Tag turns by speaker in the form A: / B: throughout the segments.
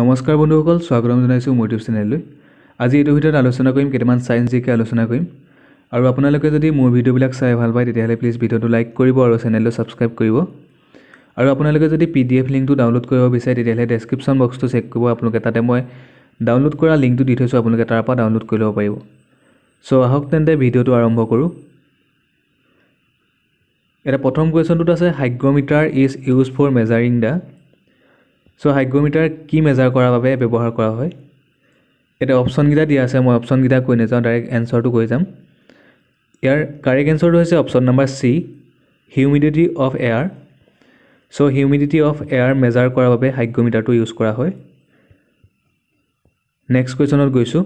A: নমস্কাৰ বন্ধুসকল স্বাগতম জনাইছোঁ মোৰ ইউটিউব চেনেললৈ আজি এইটো ভিতৰত আলোচনা কৰিম কেইটামান চায়েন্স জিকে আলোচনা কৰিম আৰু আপোনালোকে যদি মোৰ ভিডিঅ'বিলাক চাই ভাল পায় তেতিয়াহ'লে প্লিজ ভিডিঅ'টো লাইক কৰিব আৰু চেনেলটো ছাবস্ক্ৰাইব কৰিব আৰু আপোনালোকে যদি পি ডি এফ লিংকটো ডাউনলোড কৰিব বিচাৰে তেতিয়াহ'লে ডেছক্ৰিপশ্যন বক্সটো চেক কৰিব আপোনালোকে তাতে মই ডাউনলোড কৰা লিংকটো দি থৈছোঁ আপোনালোকে তাৰ পৰা ডাউনলোড কৰি ল'ব পাৰিব চ' আহক তেন্তে ভিডিঅ'টো আৰম্ভ কৰোঁ এটা প্ৰথম কুৱেশ্যনটোত আছে hygrometer is use for measuring the so' hygrometer কি মেজাৰ কৰাৰ বাবে ব্যৱহাৰ কৰা হয় এতিয়া অপশ্যনকেইটা দিয়া আছে মই অপশ্যনকেইটা কৈ নাযাওঁ ডাইৰেক্ট এনচাৰটো কৈ যাম ইয়াৰ কাৰেক্ট এনচাৰটো হৈছে option number C humidity of air so' humidity of air measure কৰাৰ বাবে হাইগ্ৰমিটাৰটো ইউজ কৰা হয় নেক্সট কুৱেশ্যনত গৈছোঁ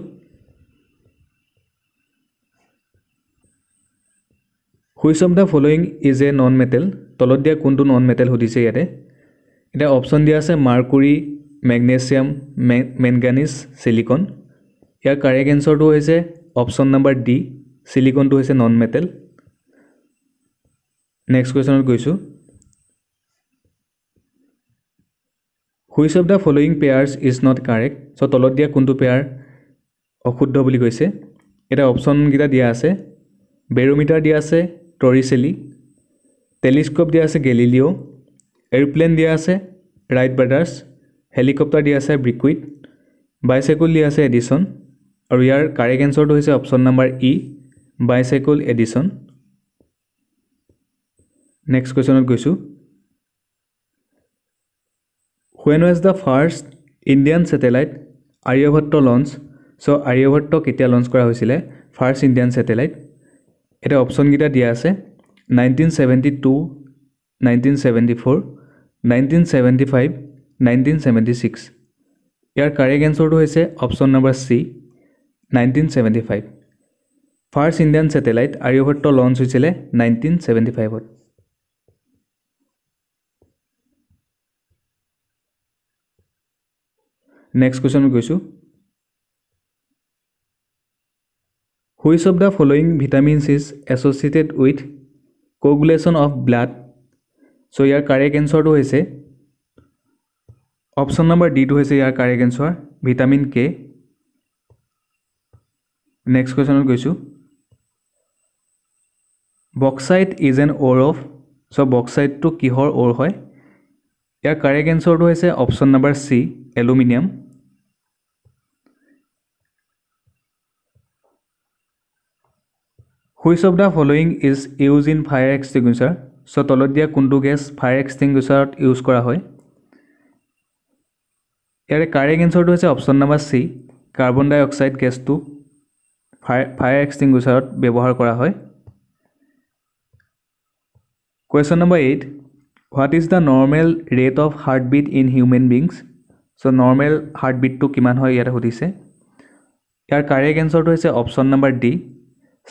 A: which of the following is a non metal তলত দিয়া কোনটো নন মেটেল সুধিছে ইয়াতে এতিয়া অপশ্যন দিয়া আছে মাৰ্কুৰী মেগনেছিয়াম মেনগানিজ চিলিকন ইয়াৰ কাৰেক্ট এনচাৰটো হৈছে অপশ্যন নাম্বাৰ ডি চিলিকনটো হৈছে নন মেটেল নেক্সট কুৱেশ্যনত গৈছোঁ which of the following pairs is not correct so' তলত দিয়া কোনটো পেয়াৰ অশুদ্ধ বুলি কৈছে এতিয়া অপশ্যনকেইটা দিয়া আছে বেৰোমিটাৰ দিয়া আছে টৰিচেলি টেলিস্কোপ দিয়া আছে গেলিলিঅ' এৰোপ্লেন দিয়া আছে ৰাইট ব্ৰাদাৰ্ছ হেলিকপ্টাৰ দিয়া আছে ব্ৰিকুইড বাইচাইকুল দিয়া আছে এডিছন আৰু ইয়াৰ কাৰেক্ট এনচাৰটো হৈছে option number E bicycle Edison next কুৱেশ্যনত গৈছোঁ when was the first Indian satellite Aryabhata launch so' Aryabhata কেতিয়া লঞ্চ কৰা হৈছিলে ফাৰ্ষ্ট ইণ্ডিয়ান ছেটেলাইট এতিয়া অপশ্যনকেইটা দিয়া আছে nineteen seventy two nineteen seventy four nineteen seventy five nineteen seventy six ইয়াৰ কাৰেক্ট এনচাৰটো হৈছে option number C nineteen seventy five first Indian satellite Aryabhata launch হৈছিলে নাইনটিন চেভেণ্টি ফাইভত নেক্সট কুৱেশ্যন কৈছোঁ which of the following vitamins is associated with coagulation of blood so' ইয়াৰ correct এনচাৰটো হৈছে option number ডিটো হৈছে ইয়াৰ correct answer vitamin K next কুৱেশ্যনত গৈছোঁ বক্সাইট ইজ এন অ'ৰ অফ চ' বক্সাইটটো কিহৰ অ'ৰ হয় ইয়াৰ কাৰেক্ট এনচাৰটো হৈছে option number C aluminium which of the following is use in fire extinguisher so' তলত দিয়া কোনটো গেছ ফায়াৰ এক্সটিংগুইচাৰত ইউজ কৰা হয় ইয়াৰে কাৰেক্ট এনচাৰটো হৈছে অপশ্যন নাম্বাৰ চি কাৰ্বন ডাই অক্সাইড গেছটো ফায়াৰ ফায়াৰ এক্সটিংগুইচাৰত ব্যৱহাৰ কৰা হয় question number eight what is the normal rate of heartbeat in human beings so' normal হাৰ্টবিটটো কিমান হয় ইয়াতে সুধিছে ইয়াৰ কাৰেক্ট এনচাৰটো হৈছে option number D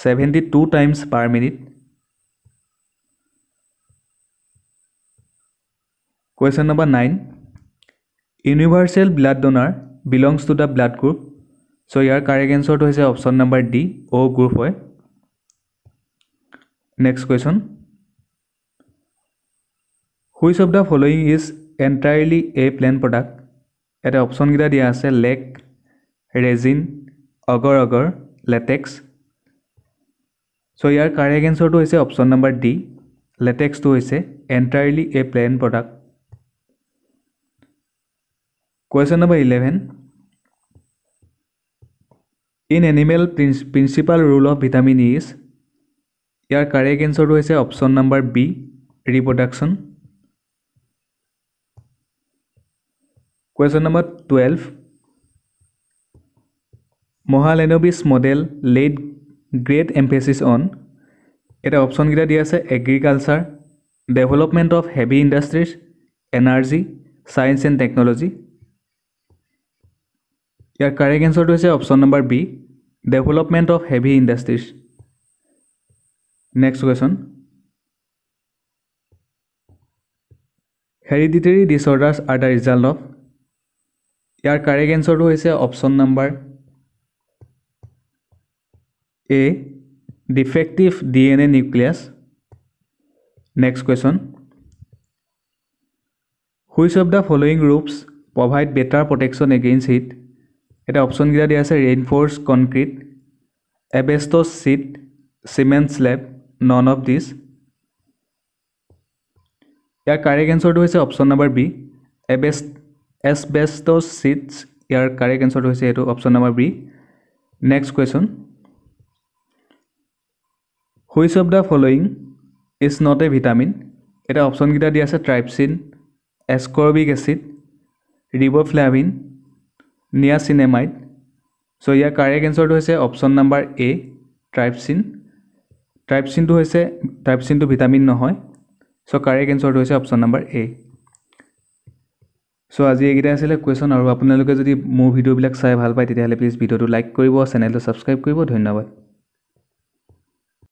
A: seventy two times per minute question number nine universal blood donor belongs to the blood group so' ইয়াৰ correct এনচাৰটো হৈছে option number D O' group হয় next question which of the following is entirely a plant product ইয়াতে অপশ্যনকেইটা দিয়া আছে lac resin agar agar latex so' ইয়াৰ correct এনচাৰটো হৈছে অপশ্যন নম্বৰ ডি লেটেক্সটো হৈছে entirely a plant product question number eleven in animal principal role of vitamin is ইয়াৰ কাৰেক্ট এনচাৰটো হৈছে option number B reproduction question number twelve Mahalanobis model laid great emphasis on এটা অপশ্যনকেইটা দিয়া আছে agriculture development of heavy industries energy science and technology ইয়াৰ correct এনচাৰটো হৈছে option number B development of heavy industries next question hereditary disorders are the result of ইয়াৰ correct এনচাৰটো হৈছে option number A defective D N A nucleus next question which of the following roofs provide better protection against heat এতিয়া অপশ্যনকেইটা দিয়া আছে reinforced concrete asbestos sheet cement slab none of this ইয়াৰ correct এনচাৰটো হৈছে option number B asbestos asbestos চিটছ ইয়াৰ correct এনচাৰটো হৈছে এইটো option number B next question which of the following is not a vitamin এতিয়া অপশ্যনকেইটা দিয়া আছে ট্ৰাইপচিন এছকৰবিক এচিড ৰিবফ্লেভিন নিয়াচিনেমাইড চ' ইয়াৰ কাৰেক্ট এনচাৰটো হৈছে অপশ্যন নাম্বাৰ এ ট্ৰাইপচিন ট্ৰাইপচিনটো হৈছে ট্ৰাইপচিনটো ভিটামিন নহয় চ' কাৰে এনচাৰটো হৈছে অপশ্যন নাম্বাৰ এ চ' আজি এইকেইটাই আছিলে কুৱেশ্যন আৰু আপোনালোকে যদি মোৰ ভিডিঅ'বিলাক চাই ভাল পায় তেতিয়াহ'লে প্লিজ ভিডিঅ'টো লাইক কৰিব চেনেলটো ছাবস্ক্ৰাইব কৰিব ধন্যবাদ